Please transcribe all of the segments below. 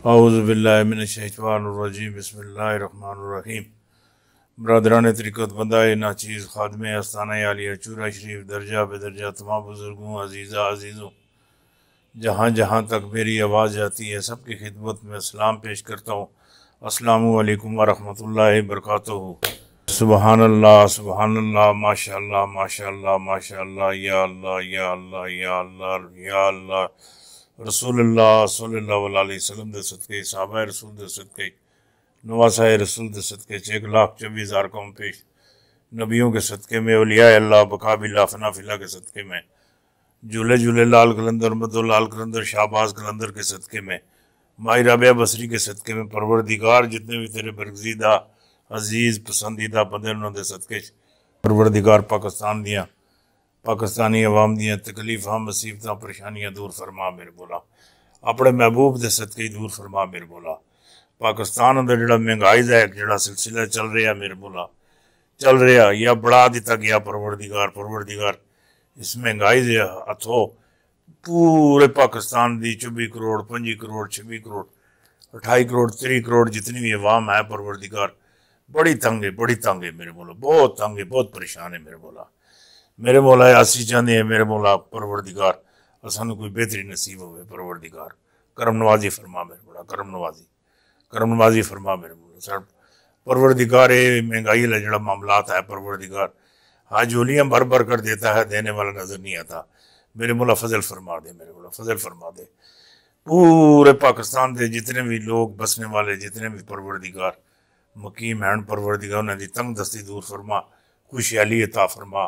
अज़बिल्लिनशवानरजीम बसमीम बरदरान तरीक़त बंदाए नाचीज़ खादम अस्ताना आलिया चूरा शरीफ दर्जा बदर्जा तमाम बुज़ुर्गों अजीज़ा अजीज़ों जहाँ जहाँ तक मेरी आवाज़ जाती है सब की खिदमत में सलाम पेश करता हूँ असलकम वालेकुम वरहमतुल्लाह सुबहानल्ला सुबहान सुबहान माशा माशा माशा या अल्लाह या अल्लाह या अल्लाह या अल्लाह रसूल सल्लाम अलैहि वसल्लम ਦੇ ਸਦਕੇ ਸਾਹਬਾ रसूल के सदक़े एक लाख चौबीस हज़ार कौम पेश नबियों के सदक़े में उलिया अल्लाह बकाबिल्ला फनाफ़िल्ला के सदक़े में झूले झूले लाल कलंदर लाल कलंदर शाहबाज कलंदर के सदक़े में माई राबिया बसरी के सदक़े में परवरदिगार जितने भी तेरे बरगजीदा अजीज़ पसंदीदा बंदे उन्होंने सदक़े परवरदिगार पाकिस्तान दियाँ पाकिस्तानी ਆਵਾਮ दकलीफा मुसीबत परेशानियाँ दूर फरमा मेरे बोला अपने महबूब के सदके दूर फरमा मेरे बोला पाकिस्तान अंदर जो महंगाई का एक जो सिलसिला चल रहा मेरे बोला चल रहा या बढ़ा दिता गया परवरदिगार परवरदिगार इस महंगाई के हथों पूरे पाकिस्तान की चौबी करोड़ पंजी करोड़ छब्बी करोड़ अठाई करोड़ त्री करोड़ जितनी भी अवाम है परवरदिगार बड़ी तंग है बड़ी तंग है मेरे बोलो बहुत तंग है बहुत परेशान है मेरे बोला मेरे मौला आसी चाहते हैं मेरे मौला परवरदिगार सू कोई बेहतरी नसीब होवे परवरदिगार करम नवाजी फरमा मेरे मौला करम नवाजी करम नवाजी फरमा मेरे मौला सर परवरदिगार ये महंगाई वाला जड़ा मामला है परवरदिगार हाँ झोलियाँ भर भर कर देता है देने वाला नज़र नहीं आता मेरे मौला फजल फरमा दे मेरे मौला फजल फरमा दे पूरे पाकिस्तान के जितने भी लोग बसने वाले जितने भी परवरदिगार मकीम हैं परवरदिगार उन्होंने तंग दस्ती दूर फरमा खुशहाली अता फरमा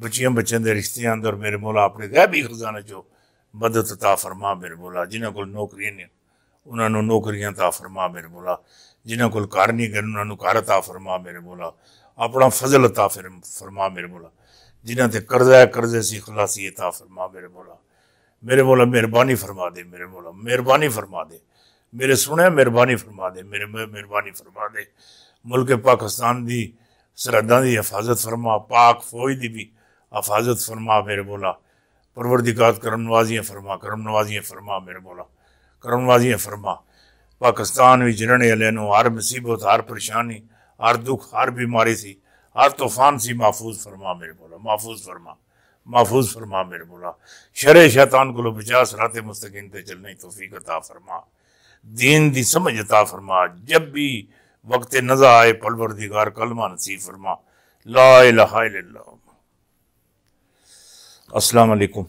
बचिया बच्चों के रिश्ते हैं और मेरे मौला अपने गैबी खजाना चो मदद ता फरमा मेरे मौला जिन्हों को नौकरियां ने उन्होंने नौकरियां ता फरमा मेरे मौला जिन्हों को कार नहीं गए उन्होंने कार ता फरमा मेरे मौला अपना फजल ता फिर फरमा मेरे मौला जिन्हें ते कर्जा है कर्जे से खलासी ता फरमा मेरे मौला मेरे मौला मेहरबानी फरमा दे मेरे मौला मेहरबानी फरमा दे मेरे सुने मेहरबानी फरमा दे मेरे मेहरबानी फरमा दे मुल्क पाकिस्तान की सरहदा की हिफाजत फरमा पाक फौज की भी हफाजत फरमा मेरे बोला परवरदिकात करम नवाजियाँ फरमा करम नवाजियाँ फरमा मेरे बोला करम नवाजियाँ फरमा पाकिस्तान भी जिन्होंने अलैनो हर मुसीबत हर परेशानी हर दुख हर बीमारी सी हर तूफान सी महफूज फरमा मेरे बोला महफूज फरमा महफूज फरमा मेरे बोला शर शैतान को बचा सरात मुस्तकिन पर चलने तोफीक अता फरमा दीन दी समझ अता फरमा जब भी वक्त नज़ा आए पलवर दिगार कलमा नसीब फरमा ला अस्सलाम वालेकुम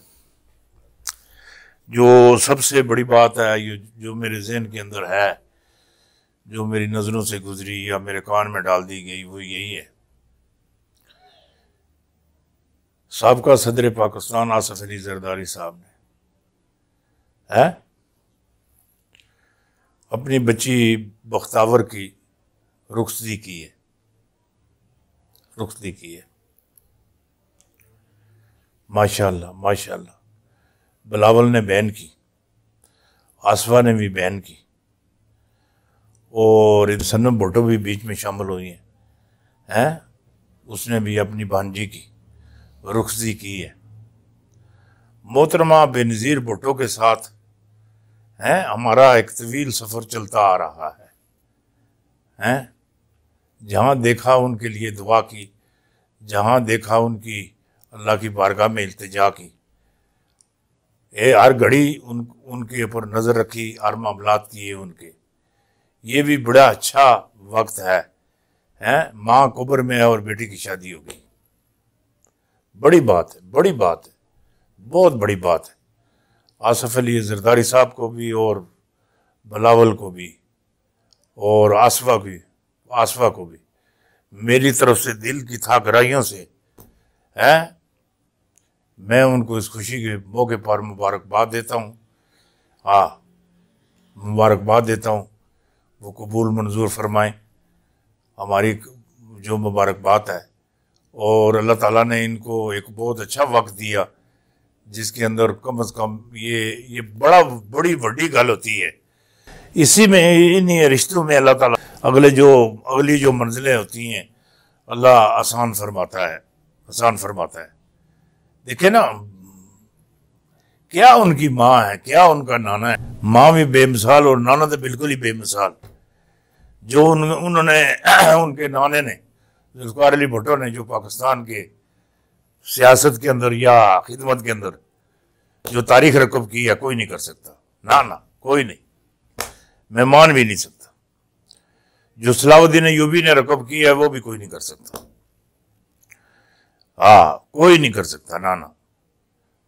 जो सबसे बड़ी बात है ये जो मेरे जहन के अंदर है जो मेरी नज़रों से गुजरी या मेरे कान में डाल दी गई वो यही है सबका सदर पाकिस्तान आसफ अली जरदारी साहब ने है अपनी बच्ची बख्तावर की रुखसदी की है रुखसदी की है माशाल्लाह माशाल्लाह बिलावल ने बैन की आसवा ने भी बैन की और सनम भुटो भी बीच में शामिल हुई हैं हैं उसने भी अपनी भांजी की रुखजी की है मोहतरमा बेनज़ीर भुटो के साथ हैं हमारा एक तवील सफ़र चलता आ रहा है हैं जहाँ देखा उनके लिए दुआ की जहाँ देखा उनकी अल्लाह की बारगाह में इल्तजा की ए हर घड़ी उन उनके ऊपर नज़र रखी हर मामला किए उनके ये भी बड़ा अच्छा वक्त है हैं माँ कुबर में है और बेटी की शादी होगी बड़ी बात है बड़ी बात है बहुत बड़ी बात है आसफ़ अली जरदारी साहब को भी और बलावल को भी और आसफा को आसफा को भी मेरी तरफ से दिल की थाकराइयों से हैं मैं उनको इस खुशी के मौके पर मुबारकबाद देता हूँ आ मुबारकबाद देता हूँ वो कबूल मंजूर फरमाएं हमारी जो मुबारकबाद है और अल्लाह ताला ने इनको एक बहुत अच्छा वक्त दिया जिसके अंदर कम अज़ कम ये ये बड़ा बड़ी बड़ी गल होती है इसी में इन्हीं रिश्तों में अल्लाह ताला अगले जो अगली जो मंजिलें होती हैं अल्लाह आसान फरमाता है आसान फरमाता है देखे ना क्या उनकी माँ है क्या उनका नाना है माँ भी बेमिसाल और नाना तो बिल्कुल ही बेमिसाल जो उन, उन्होंने उनके नाने ने जुल्कार अली भुट्टो ने जो पाकिस्तान के सियासत के अंदर या खिदमत के अंदर जो तारीख रकब की है कोई नहीं कर सकता ना ना कोई नहीं मैं मान भी नहीं सकता जो सलाउद्दीन यूबी ने रकब की है वो भी कोई नहीं कर सकता हा कोई नहीं कर सकता ना ना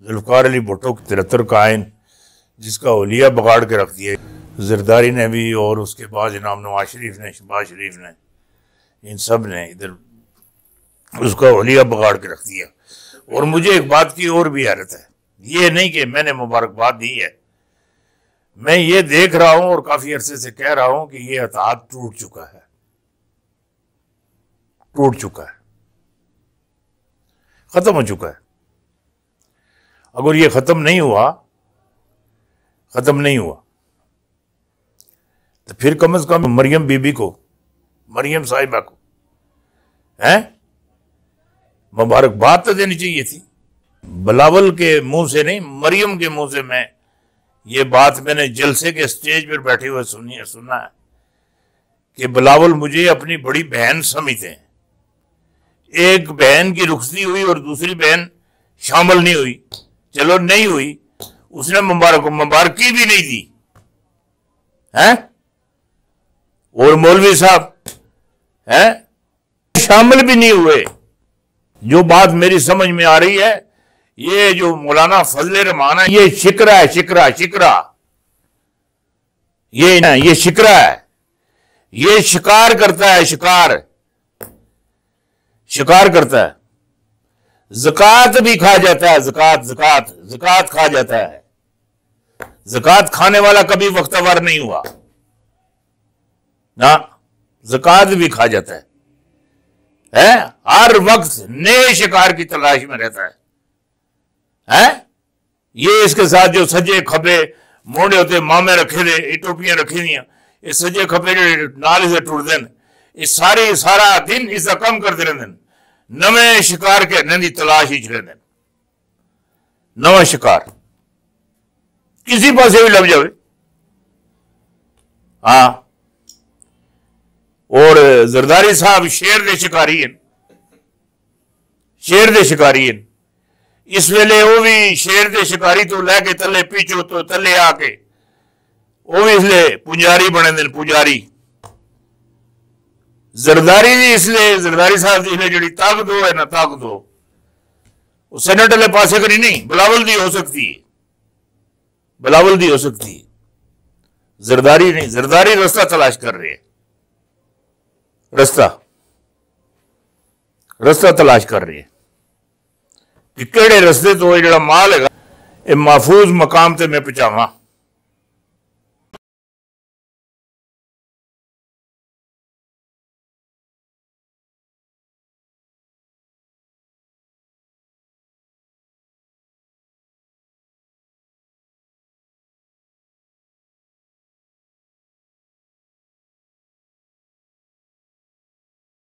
जुल्फकार अली भुट्टो की तिरहत्तर का आयन जिसका ओलिया बगाड़ के रख दिया जरदारी ने भी और उसके बाद जनाब नवाज शरीफ ने शहबाज शरीफ ने इन सब ने इधर उसका ओलिया बगाड़ के रख दिया और मुझे एक बात की और भी हैरत है ये नहीं कि मैंने मुबारकबाद दी है मैं ये देख रहा हूं और काफी अरसे से कह रहा हूं कि ये अतात टूट चुका है टूट चुका है ख़त्म हो चुका है अगर ये ख़त्म नहीं हुआ ख़त्म नहीं हुआ तो फिर कम से कम मरियम बीबी को मरियम साहिबा को हैं मुबारकबाद तो देनी चाहिए थी बलावल के मुंह से नहीं मरियम के मुंह से मैं ये बात मैंने जलसे के स्टेज पर बैठे हुए सुनी है सुना है कि बलावल मुझे अपनी बड़ी बहन समझते हैं एक बहन की रुखसी हुई और दूसरी बहन शामिल नहीं हुई चलो नहीं हुई उसने मुबारक मुबारकी भी नहीं दी है और मौलवी साहब है शामिल भी नहीं हुए जो बात मेरी समझ में आ रही है ये जो मौलाना फजल रमान है ये शिकरा है शिकरा शिकरा ये ना ये शिकरा है ये शिकार करता है शिकार शिकार करता है जकत भी खा जाता है जकत जकत जकत खा जाता है जकत खाने वाला कभी वक्तवर नहीं हुआ ना जकत भी खा जाता है है हर वक्त नए शिकार की तलाश में रहता है है ये इसके साथ जो सजे खबे मोड़े होते मामे रखे थे इटोपियां टोपियां रखी हुई ये सजे खबे जो नाले से टूट दे सारे सारा दिन इसका कम करते रहते हैं नवे शिकार के ਦੀ तलाश ही ਰਹਿੰਦੇ ਨੇ शिकार किसी पास भी लग जाए ਜਾਵੇ हाँ। और जरदारी साहब शेर के शिकारी हैं शेर के शिकारी हैं इस वेले भी शेर के शिकारी तो लैके थले पीछो तो थले आके वह भी इसलिए पुजारी बने दिन पुजारी जरदारी ਵੀ इसलिए जरदारी साहब जी ने जी ताकत हो ना ताकत हो ਤਾਕਤ वाले पासे करी नहीं बिलावल दी हो सकती है बिलावल दी हो सकती है जरदारी नहीं जरदारी रास्ता तलाश कर रहे रास्ता रास्ता तलाश कर रहे कि रस्ते तो जो माल है महफूज मकाम से मैं पहुंचावा